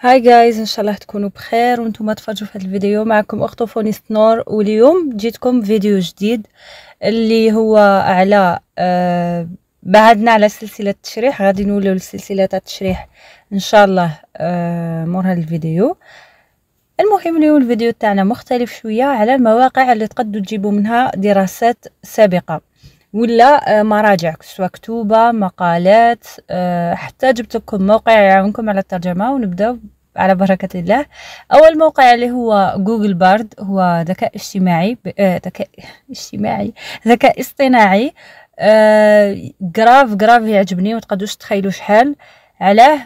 هاي جايز ان شاء الله تكونوا بخير وانتم تفرجوا في هذا الفيديو معكم اختوفونيست نور واليوم جيتكم فيديو جديد اللي هو على آه بعدنا على سلسله التشريح غادي نوليو لسلسله التشريح ان شاء الله آه مور هذا الفيديو المهم اليوم الفيديو تاعنا مختلف شويه على المواقع اللي تقدروا تجيبوا منها دراسات سابقه ولا آه، مراجع سواء كتوبة مقالات آه، حتى جبت لكم موقع يعاونكم على الترجمة ونبدأ على بركة الله أول موقع اللي هو جوجل بارد هو ذكاء اجتماعي آه، ذكاء اجتماعي ذكاء اصطناعي جراف جراف يعجبني ما تقدروش تخيلوا شحال علاه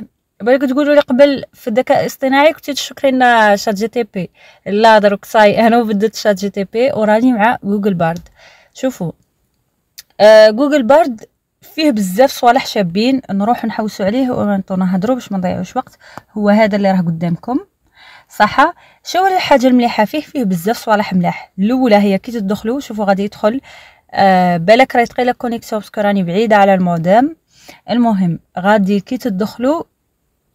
بالك تقولوا لي قبل في الذكاء الاصطناعي كنت تشكري لنا شات جي تي بي لا دروك صاي انا بدلت شات جي تي بي وراني مع جوجل بارد شوفوا آه جوجل بارد فيه بزاف صوالح شابين نروح نحوسوا عليه ونطو نهضروا باش ما نضيعوش وقت هو هذا اللي راه قدامكم صح شو الحاجه المليحه فيه فيه بزاف صوالح ملاح الاولى هي كي تدخلوا شوفوا غادي يدخل آه بالك راهي تقيله كونيكسيون باسكو راني بعيده على المودام المهم غادي كي تدخلوا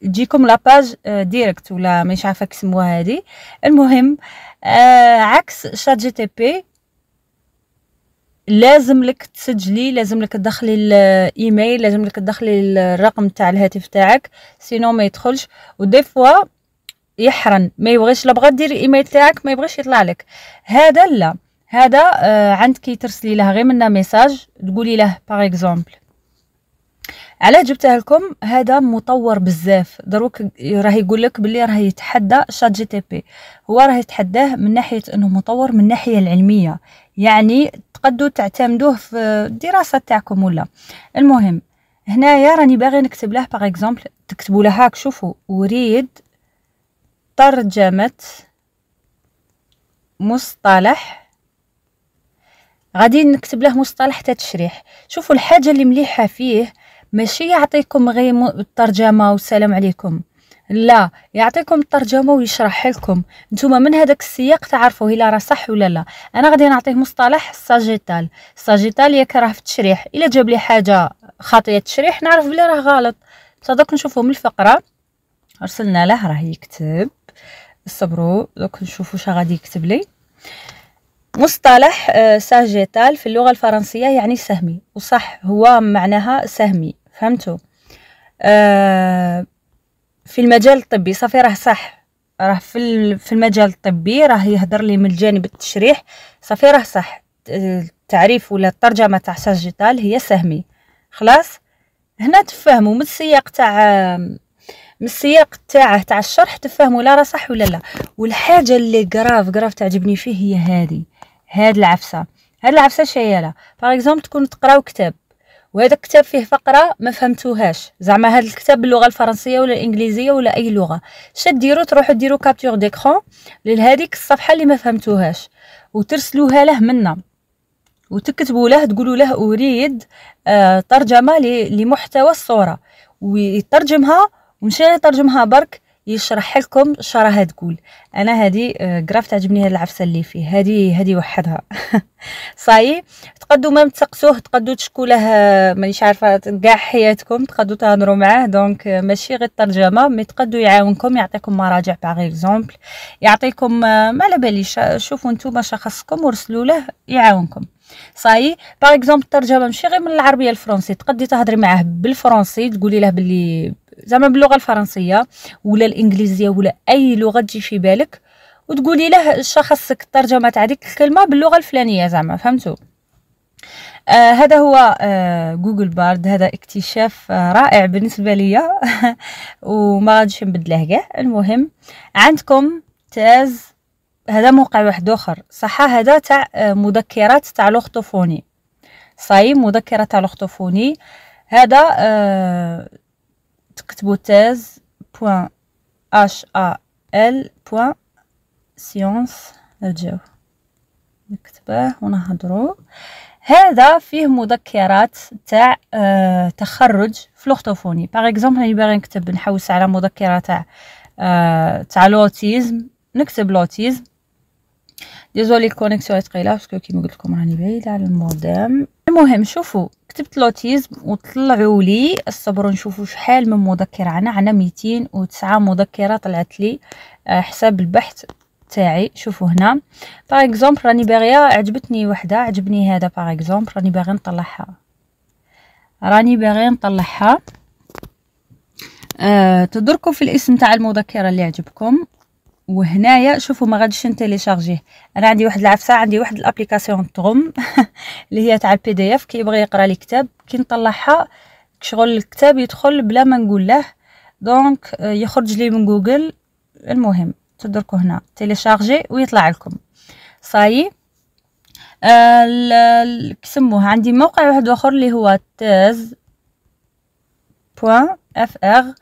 تجيكم لاباج آه، ديريكت ولا مش عارفه كسموها هذه المهم آه عكس شات جي تي بي لازم لك تسجلي لازم لك تدخلي الايميل لازم لك تدخلي الرقم تاع الهاتف تاعك سينو ما يدخلش ودي فوا يحرن ما يبغيش لا بغا ديري الايميل تاعك ما يبغيش يطلع لك هذا لا هذا آه عندك ترسلي له غير منا ميساج تقولي له باغ اكزومبل على جبتها لكم هذا مطور بزاف دروك راه يقول لك بلي راه يتحدى شات جي تي بي هو راه يتحداه من ناحيه انه مطور من الناحيه العلميه يعني تقدو تعتمدوه في الدراسه تاعكم ولا المهم هنايا راني باغي نكتب له باغ اكزومبل تكتبوا له هاك شوفوا اريد ترجمه مصطلح غادي نكتب له مصطلح تتشريح شوفوا الحاجه اللي مليحه فيه ماشي يعطيكم غير الترجمه والسلام عليكم لا يعطيكم الترجمه ويشرح لكم نتوما من هذاك السياق تعرفوا الا راه صح ولا لا انا غادي نعطيه مصطلح ساجيتال ساجيتال كره في التشريح الا جاب لي حاجه خاطئه التشريح نعرف بلي راه غلط صدق نشوفوا من الفقره ارسلنا له راه يكتب صبروا دوك نشوفوا شنو غادي يكتب لي مصطلح آه، ساجيتال في اللغه الفرنسيه يعني سهمي وصح هو معناها سهمي فهمتوا أه في المجال الطبي صافي راه صح راه في في المجال الطبي راه يهضر لي من الجانب التشريح صافي راه صح التعريف ولا الترجمه تاع ساجيتال هي سهمي خلاص هنا تفهموا من السياق تاع من السياق تاعه تاع الشرح تفهموا لا راه صح ولا لا والحاجه اللي غراف غراف تعجبني فيه هي هذه هاد العفسه هاد العفسه شياله باغ اكزومبل تكون تقراو كتاب وهذا الكتاب فيه فقره ما فهمتوهاش زعما هذا الكتاب باللغه الفرنسيه ولا الانجليزيه ولا اي لغه ديرو تروحوا ديرو كابتور ديكرون لهذيك الصفحه اللي ما فهمتوهاش وترسلوها له منا وتكتبوا له تقولوا له اريد آه، ترجمه لمحتوى الصوره ويترجمها ومشي يترجمها برك يشرح لكم شراها تقول انا هذه آه، كراف تعجبني هذه العفسه اللي فيه هذه هذه وحدها صاي تقدو ما تسقسوه تشكو له مانيش عارفه كاع حياتكم تقدو تهضروا معاه دونك آه، ماشي غير الترجمه مي تقدو يعاونكم يعطيكم مراجع باغ اكزومبل يعطيكم آه، ما على باليش شوفوا نتوما شخصكم ورسلوا له يعاونكم صاي باغ اكزومبل الترجمه ماشي غير من العربيه للفرنسي تقدي تهضري معاه بالفرنسي تقولي له بلي زعما باللغه الفرنسيه ولا الانجليزيه ولا اي لغه تجي في بالك وتقولي له شخصك الترجمه تاع ديك الكلمه باللغه الفلانيه زعما فهمتوا آه هذا هو آه جوجل بارد هذا اكتشاف آه رائع بالنسبه ليا وما غاديش نبدله كاع المهم عندكم تاز هذا موقع واحد اخر صح هذا تاع آه، مذكرات تاع لوختوفوني صايم مذكره تاع لوختوفوني هذا آه تكتبوا تاز بوان اش ا ال بوان سيونس الجو نكتبه ونهضرو هذا فيه مذكرات تاع آه تخرج في باغ اكزومبل انا باغي نكتب نحوس على مذكره تاع آه تاع لوتيزم نكتب لوتيزم ديزولي الكونيكسيون ثقيله باسكو كيما قلت لكم راني بعيده على المودام المهم شوفوا كتبت لوتيزم وطلعوا لي الصبر نشوفوا شحال من مذكره عنا عنا 209 مذكره طلعت لي آه، حساب البحث تاعي شوفوا هنا باغ اكزومبل راني باغيه عجبتني وحده عجبني هذا باغ اكزومبل راني باغي نطلعها راني باغي نطلعها أه تدركوا في الاسم تاع المذكره اللي عجبكم وهنايا شوفوا ما غاديش نتيليشارجيه انا عندي واحد العفسه عندي واحد الابليكاسيون تغم اللي هي تاع البي دي اف كيبغي يقرا لي كتاب كي نطلعها شغل الكتاب يدخل بلا ما نقول له دونك آه، يخرج لي من جوجل المهم تدركوا هنا تيليشارجي ويطلع لكم صاي آه كسموه عندي موقع واحد اخر اللي هو تاز بوان اف ار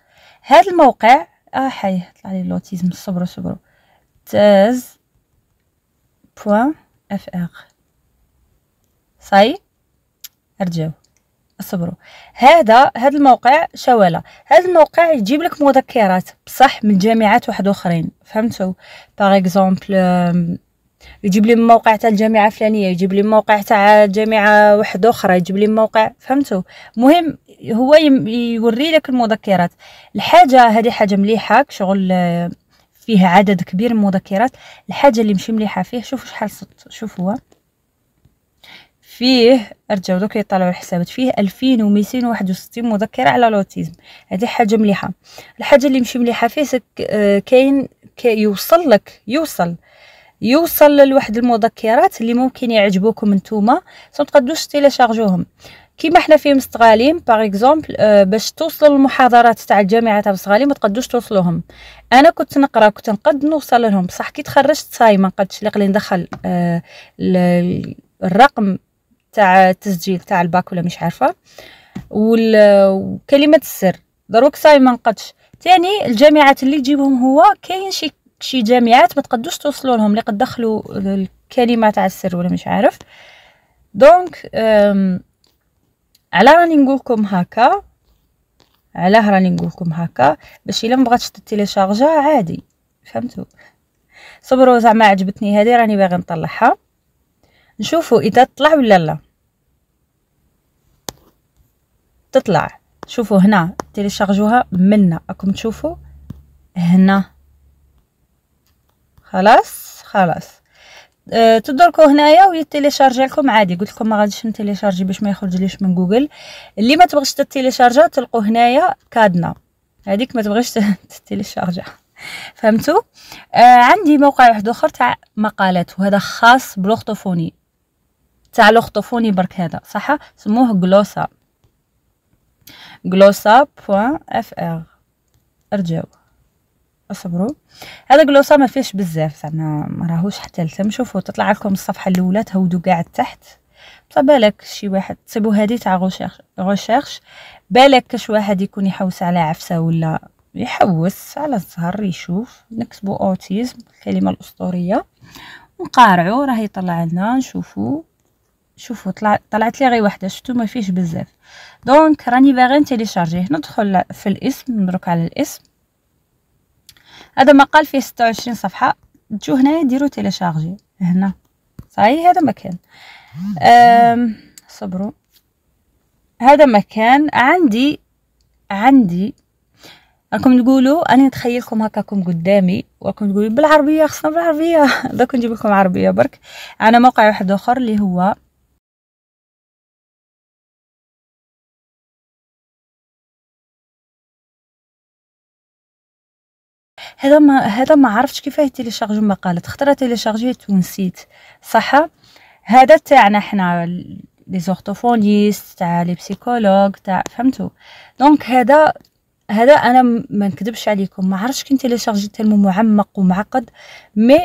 هذا الموقع اه حي طلع لي لوتيزم صبروا صبروا تاز بوان اف ار صاي ارجو صبروا هذا هذا الموقع شواله هذا الموقع يجيب لك مذكرات بصح من جامعات واحد اخرين فهمتوا باغ اكزومبل يجيب لي موقع تاع الجامعه الفلانيه يجيب لي موقع تاع جامعه واحده اخرى يجيب لي موقع فهمتوا مهم هو يوري لك المذكرات الحاجه هذه حاجه مليحه شغل فيه عدد كبير من المذكرات الحاجه اللي مش مليحه فيه شوفوا شحال صوت شوف هو فيه ارجعوا دوك يطلعوا الحسابات فيه 2261 مذكره على الاوتيزم هذه حاجه مليحه الحاجه اللي مش مليحه فيه آه، كاين يوصل لك يوصل يوصل لواحد المذكرات اللي ممكن يعجبوكم نتوما سو تقدوش تيلاشارجوهم كيما حنا في مستغاليم باغ اكزومبل باش توصلوا للمحاضرات تاع الجامعه تاع مستغاليم ما تقدوش توصلوهم انا كنت نقرا كنت نقد نوصل لهم بصح كي تخرجت صايم ما قدش لي ندخل آه، الرقم تاع التسجيل تاع الباك ولا مش عارفه وكلمه السر دروك صايم ما نقدش ثاني الجامعات اللي يجيبهم هو كاين شي شي جامعات ما تقدوش توصلوا لهم اللي قد دخلوا الكلمه تاع السر ولا مش عارف دونك على راني نقولكم هكا علاه راني نقولكم هكا باش الا مبغاتش تيليشارجا عادي فهمتوا صبروا زعما عجبتني هذه راني باغي نطلعها نشوفوا اذا تطلع ولا لا تطلع شوفوا هنا تيليشارجوها منا راكم تشوفوا هنا خلاص خلاص أه، تدركوا هنايا ويتيليشارجي لكم عادي قلت لكم ما غاديش نتيليشارجي باش ما يخرجليش من جوجل اللي ما تبغيش تتيليشارجا تلقوا هنايا كادنا هذيك ما تبغيش تتيليشارجا فهمتوا آه عندي موقع واحد اخر تاع مقالات وهذا خاص بلوختوفوني تاع لوختوفوني برك هذا صح سموه جلوسا جلوسا بوان اف ار ارجعوا اصبروا هذا قلوصه ما فيش بزاف زعما ما راهوش حتى لتم شوفوا تطلع لكم الصفحه الاولى تهودوا كاع تحت بالك شي واحد تصيبوا هذه تاع غوشيرش غوشيرش بالك كاش واحد يكون يحوس على عفسه ولا يحوس على الزهر يشوف نكتبوا اوتيزم الكلمه الاسطوريه ونقارعوا راه يطلع لنا نشوفوا شوفوا طلع طلعت لي غير وحده شفتوا ما فيش بزاف دونك راني باغي نتيليشارجيه ندخل في الاسم ندرك على الاسم هذا مقال فيه ستة وعشرين صفحة تجو هنايا ديرو تيليشارجي هنا صحيح هذا مكان صبروا هذا مكان عندي عندي راكم تقولوا انا نتخيلكم هكاكم قدامي وراكم تقولوا بالعربيه خصنا بالعربيه دوك نجيب لكم عربيه برك انا موقع واحد اخر اللي هو هذا ما هذا ما عرفتش كيفاه تيليشارجو مقاله خطره تيليشارجيت ونسيت صح هذا تاعنا حنا لي زورتوفونيست تاع لي بسيكولوج تاع فهمتوا دونك هذا هذا انا ما نكذبش عليكم ما عرفتش كنت تيليشارجي تلمو معمق ومعقد مي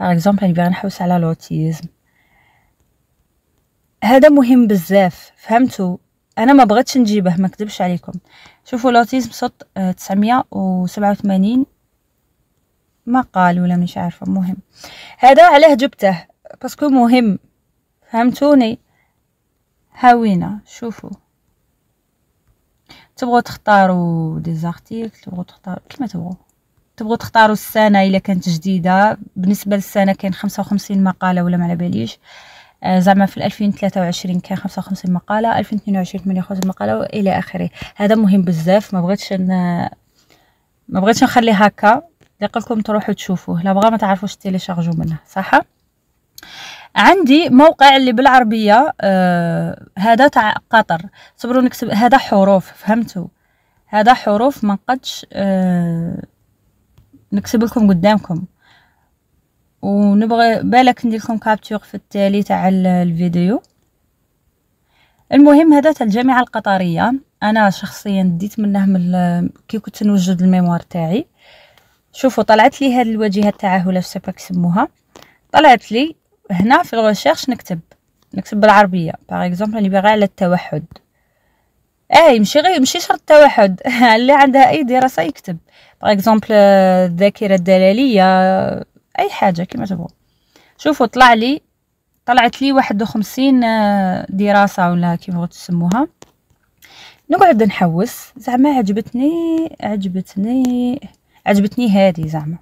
باغ اكزومبل انا باغي نحوس على لوتيزم هذا مهم بزاف فهمتوا انا ما بغيتش نجيبه ما كذبش عليكم شوفوا لوتيزم صوت 987 آه، مقال ولا مش عارفه مهم هذا علاه جبته باسكو مهم فهمتوني هاوينا شوفوا تبغوا تختاروا دي زارتيكل تبغوا تختاروا كيما تبغوا تبغوا تختاروا السنه الا كانت جديده بالنسبه للسنه كاين 55 مقاله ولا ما على باليش آه، زعما في 2023 كان 55 مقاله 2022 58 مقاله والى اخره هذا مهم بزاف ما بغيتش ما بغيتش نخلي هكا لكم تروحوا تشوفوه لا بغا ما تعرفوش تيليشارجو منه صح عندي موقع اللي بالعربيه آه هذا تاع قطر صبروا نكتب هذا حروف فهمتوا هذا حروف ما نقدش آه نكتب لكم قدامكم ونبغي بالك ندير لكم كابتور في التالي تاع الفيديو المهم هذا تاع الجامعه القطريه انا شخصيا ديت منه من كي كنت نوجد الميموار تاعي شوفوا طلعت لي هذه الواجهه تاعه ولا سباك سموها طلعت لي هنا في الغشاش نكتب نكتب بالعربيه باغ اكزومبل اللي باغي على التوحد اي ماشي غير ماشي شرط التوحد اللي عندها اي دراسه يكتب باغ اكزومبل الذاكره الدلاليه اي حاجه كما تبغوا شوفوا طلع لي طلعت لي واحد وخمسين آه، دراسه ولا كيما تسموها نقعد نحوس زعما عجبتني عجبتني عجبتني هذه زعما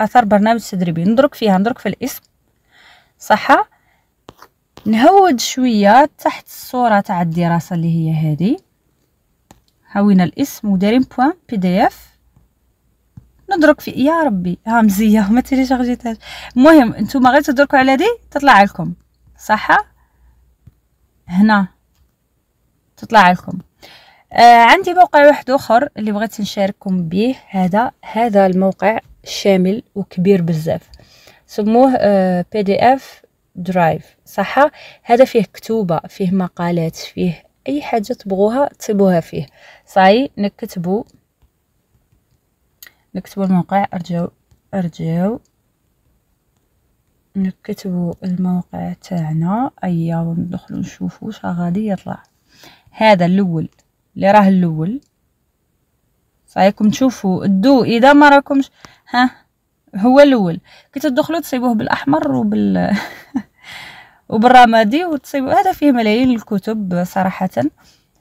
اثر برنامج تدريبي ندرك فيها ندرك في الاسم صح نهود شويه تحت الصوره تاع الدراسه اللي هي هذه هاوينا الاسم ودارين بوان بي دي اف ندرك في يا ربي ها مزيه ما تيليشارجيتهاش المهم نتوما غير تدركوا على دي تطلع لكم صح هنا تطلع لكم آه عندي موقع واحد اخر اللي بغيت نشارككم به هذا هذا الموقع شامل وكبير بزاف سموه بي دي اف درايف صح هذا فيه كتوبه فيه مقالات فيه اي حاجه تبغوها تسيبوها فيه صاي نكتبوا نكتبوا الموقع ارجو ارجو نكتبوا الموقع تاعنا ايا أيوة، وندخلوا نشوفوا شا غادي يطلع هذا الاول اللي راه الاول صايكم تشوفوا الدو اذا ما راكمش ها هو الاول كي تدخلوا تصيبوه بالاحمر وبال وبالرمادي وتصيبوا هذا فيه ملايين الكتب صراحه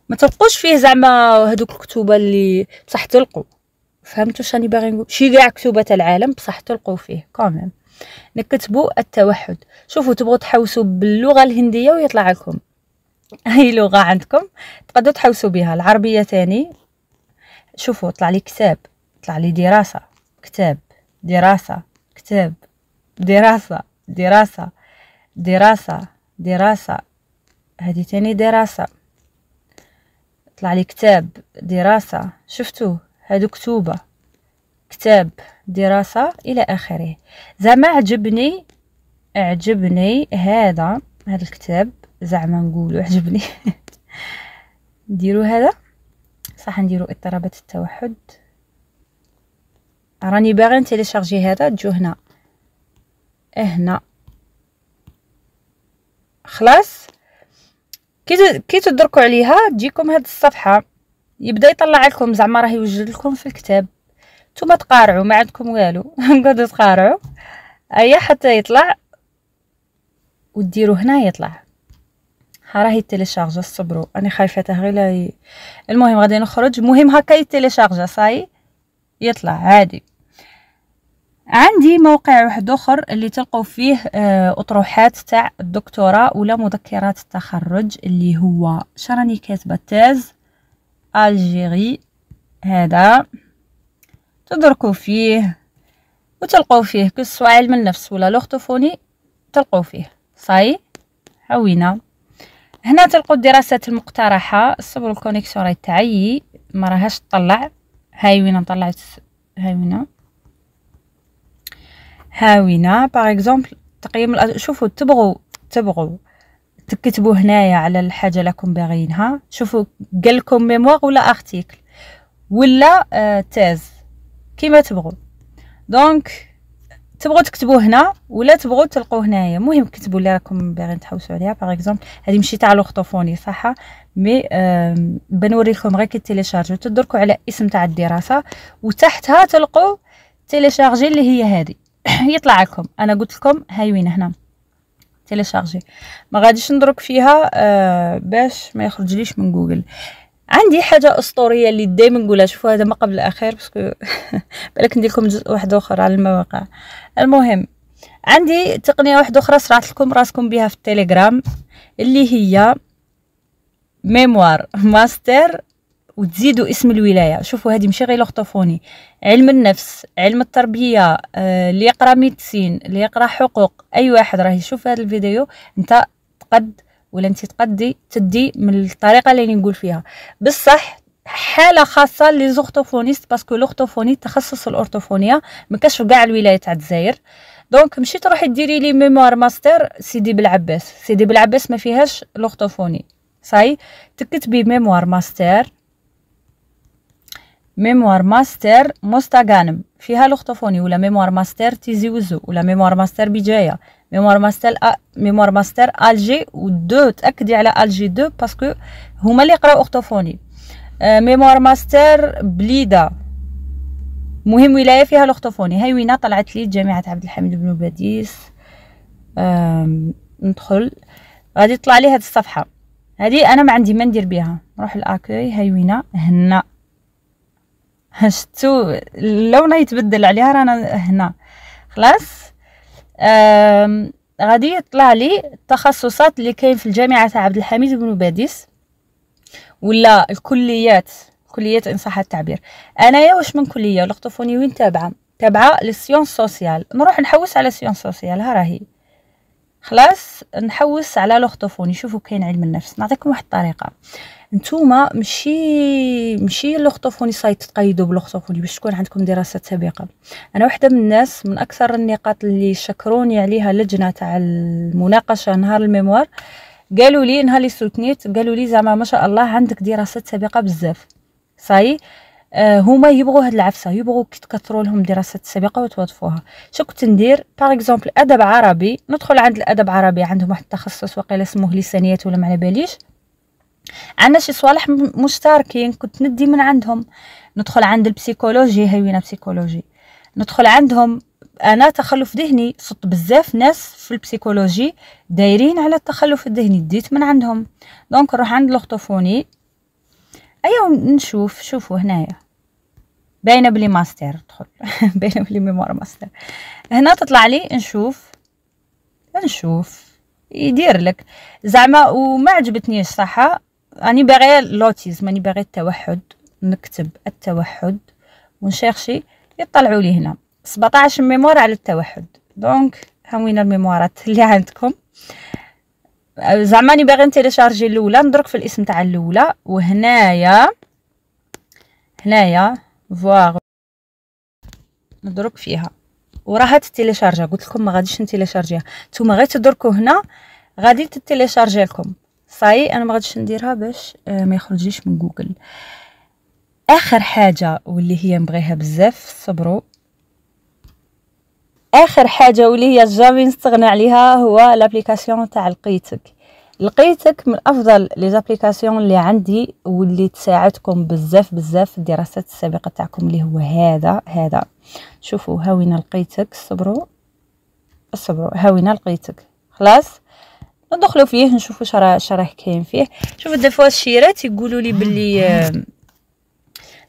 ما تلقوش فيه زعما هذوك الكتب اللي بصح تلقوا فهمتوا شاني باغي نقول شي كاع كتبه العالم بصح تلقوا فيه كوميم نكتبوا التوحد شوفوا تبغوا تحوسوا باللغه الهنديه ويطلع لكم اي لغه عندكم تقدروا تحوسوا بها العربيه ثاني شوفوا طلع لي كتاب طلع لي دراسه كتاب دراسه كتاب دراسه دراسه دراسه دراسه هذه ثاني دراسه طلع لي كتاب دراسه شفتوه هادو كتوبة كتاب دراسة إلى آخره زعما عجبني عجبني هذا هذا الكتاب زعما نقولو عجبني نديرو هذا صح نديرو اضطرابات التوحد راني باغي نتيليشارجي هذا تجو هنا إيه، هنا خلاص كي كي تدركوا عليها تجيكم هاد الصفحه يبدا يطلع لكم زعما راه يوجد لكم في الكتاب نتوما تقارعوا ما عندكم والو نقعدوا تقارعوا ايا حتى يطلع وديروا هنا يطلع ها راه يتيليشارجا صبروا انا خايفه غير لا المهم غادي نخرج المهم هكا يتيليشارجا صاي يطلع عادي عندي موقع واحد اخر اللي تلقوا فيه آه، اطروحات تاع الدكتوراه ولا مذكرات التخرج اللي هو شراني كاتبه تاز الجيري هذا تدركوا فيه وتلقوا فيه كسوا علم النفس ولا لوغتوفوني تلقوا فيه صاي حوينا هنا تلقوا الدراسات المقترحه الصبر الكونيكسيون راهي ما رهاش تطلع هاي وين طلعت هاي وين ها باغ اكزومبل تقييم شوفوا تبغوا تبغوا تكتبوا هنايا على الحاجه لكم باغيينها شوفوا قالكم ميموار ولا ارتيكل ولا آه، تاز كيما تبغوا دونك تبغوا تكتبوا هنا ولا تبغوا تلقوا هنايا المهم كتبوا اللي راكم باغيين تحوسوا عليها باغ اكزومبل هذه ماشي تاع لوختوفوني صح مي بنوريكم غير كي تيليشارجيو تدركوا على اسم تاع الدراسه وتحتها تلقوا تيليشارجي اللي هي هذه يطلع لكم انا قلت لكم هاي وين هنا تيليشارجي ما غاديش ندرك فيها آه باش ما يخرجليش من جوجل عندي حاجه اسطوريه اللي دائما نقولها شوفوا هذا ما قبل الاخير باسكو بالك ندير لكم جزء واحد اخر على المواقع المهم عندي تقنيه واحده اخرى صرعت لكم راسكم بها في التليجرام اللي هي ميموار ماستر وتزيدوا اسم الولايه شوفوا هذه ماشي غير لوختوفوني علم النفس علم التربيه آه اللي يقرا ميدسين اللي يقرا حقوق اي واحد راه يشوف هذا الفيديو انت تقد ولا انت تقدي تدي من الطريقه اللي نقول فيها بصح حاله خاصه لي زوختوفونيست باسكو لوختوفوني تخصص الاورتوفونيه ما في كاع الولايات تاع الجزائر دونك مشي تروحي ديري لي ميموار ماستر سيدي بالعباس سيدي بالعباس ما فيهاش لوختوفوني صاي تكتبي ميموار ماستر ميموار ماستر مستغانم فيها الاخطفوني ولا ميموار ماستر تيزي وزو ولا ميموار ماستر بجاية ميموار ماستر أ... ميموار ماستر الجي ودو تاكدي على الجي دو باسكو هما اللي يقراو اخطفوني ميموار ماستر بليده مهم ولايه فيها الاخطفوني هاي وينا طلعت لي جامعه عبد الحميد بن باديس ندخل غادي يطلع لي هاد الصفحه هادي انا ما عندي ما ندير بها نروح لاكوي هاي وينا هنا شتو اللون يتبدل عليها رانا هنا خلاص غادي يطلع لي التخصصات اللي كاين في الجامعه تاع عبد الحميد بن باديس ولا الكليات كليات ان صح التعبير انايا واش من كليه الاقطوفوني وين تابعه تابعه للسيونس سوسيال نروح نحوس على سيونس سوسيال ها راهي خلاص نحوس على لوختوفوني شوفوا كاين علم النفس نعطيكم واحد الطريقه نتوما ماشي ماشي لوختوفوني سايت تقيدوا بلوختوفوني باش تكون عندكم دراسات سابقه انا وحده من الناس من اكثر النقاط اللي شكروني عليها لجنه تاع المناقشه نهار الميموار قالوا لي نهار اللي سوتنيت قالوا لي زعما ما شاء الله عندك دراسات سابقه بزاف صاي آه، هما يبغوا هاد العفسه يبغوا تكثروا لهم دراسات سابقه وتوظفوها شو كنت ندير باغ اكزومبل ادب عربي ندخل عند الادب العربي عندهم واحد التخصص وقيل اسمه لسانيات ولا ما على باليش عندنا شي صوالح مشتركين كنت ندي من عندهم ندخل عند البسيكولوجي هيونا بسيكولوجي ندخل عندهم انا تخلف ذهني صدت بزاف ناس في البسيكولوجي دايرين على التخلف الذهني ديت من عندهم دونك نروح عند الاختوفوني ايوا نشوف شوفوا هنايا باينه بلي ماستر دخل باينه بلي ميموار ماستر هنا تطلع لي نشوف نشوف يدير لك زعما وما عجبتنيش صحه راني باغي لوتيزم راني باغي التوحد نكتب التوحد ونشيرشي يطلعوا لي هنا 17 ميموار على التوحد دونك هاوينا الميموارات اللي عندكم زعما راني باغي نتيليشارجي الاولى ندرك في الاسم تاع الاولى وهنايا هنايا فواغ ندرك فيها وراها تتيليشارجا قلت لكم ما غاديش نتيليشارجيها نتوما غير تدركوا هنا غادي تيليشارجي لكم صاي انا ما غاديش نديرها باش آه، ما يخرجليش من جوجل اخر حاجه واللي هي نبغيها بزاف صبروا اخر حاجه واللي هي جامي نستغنى عليها هو لابليكاسيون تاع لقيتك لقيتك من افضل لي زابليكاسيون اللي عندي واللي تساعدكم بزاف بزاف في الدراسات السابقه تاعكم اللي هو هذا هذا شوفوا هاوينا لقيتك صبروا صبروا هاوينا لقيتك خلاص ندخلو فيه نشوفوا شراه شراه كاين فيه شوفوا دي فوا الشيرات يقولوا لي باللي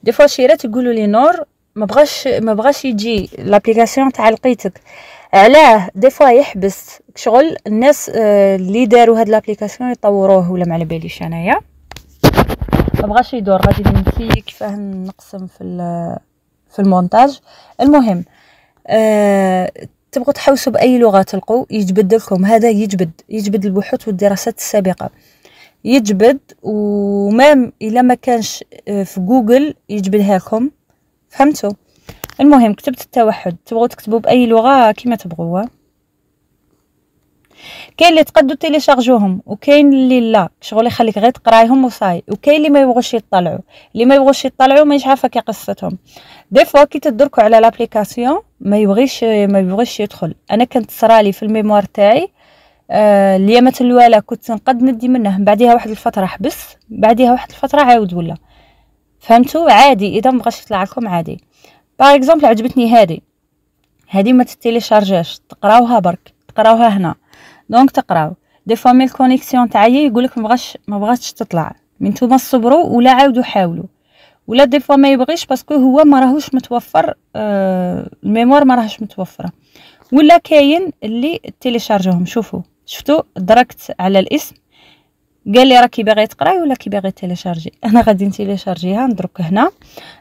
دي فوا الشيرات يقولوا لي نور ما بغاش ما بغاش يجي لابليكاسيون تاع لقيتك علاه دي فوا يحبس شغل الناس اللي داروا هاد لابليكاسيون يطوروه ولا ما على باليش انايا ما بغاش يدور غادي نمشي كيفاه نقسم في في المونتاج المهم آه تبغوا تحوسوا باي لغه تلقوا يجبد لكم هذا يجبد يجبد البحوث والدراسات السابقه يجبد ومام الا ما كانش آه، في جوجل يجبدها لكم فهمتوا المهم كتبت التوحد تبغوا تكتبوا باي لغه كما تبغوا كاين اللي تقدو تيليشارجوهم وكاين اللي لا شغل يخليك غير تقرايهم وصاي وكاين اللي ما يبغوش يطلعوا اللي ما يبغوش يطلعوا مانيش عارفه كي قصتهم دي فوا كي تدركوا على لابليكاسيون ما يبغيش ما يبغيش يدخل انا كنت صرالي في الميموار تاعي آه اليامات الاولى كنت نقد ندي منه من بعديها واحد الفتره حبس بعديها واحد الفتره عاود ولا فهمتوا عادي اذا ما بغاش يطلع لكم عادي باغ اكزومبل عجبتني هذه هذه ما تتيليشارجاش تقراوها برك تقراوها هنا دونك تقراو دي فوا مي الكونيكسيون تاعي يقولك مبغاش مبغاتش تطلع من توما صبروا ولا عاودوا حاولوا ولا دي فوا ما يبغيش باسكو هو ما راهوش متوفر آه الميموار ما راهش متوفره ولا كاين اللي تيليشارجوهم شوفوا شفتوا دركت على الاسم قال لي راكي باغي تقراي ولا كي باغي تيليشارجي انا غادي نتيليشارجيها ندرك هنا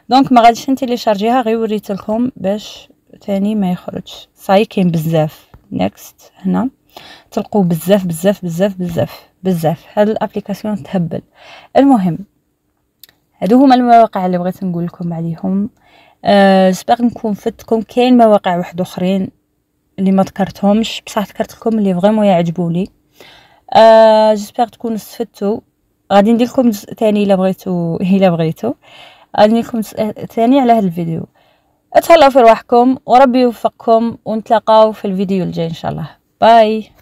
دونك ما غاديش نتيليشارجيها غير وريت لكم باش تاني ما يخرجش صاي كاين بزاف نيكست هنا تلقوا بزاف بزاف بزاف بزاف بزاف هاد الابليكاسيون تهبل المهم هادو هما المواقع اللي بغيت نقول لكم عليهم أه نكون فدتكم كاين مواقع واحد اخرين اللي ما ذكرتهمش بصح ذكرت لكم اللي فريمون يعجبوني أه جيسبر تكونوا استفدتوا غادي ندير لكم جزء ثاني الا بغيتو الا بغيتو غادي لكم جزء ثاني على هذا الفيديو تهلاو في رواحكم وربي يوفقكم ونتلاقاو في الفيديو الجاي ان شاء الله Bye.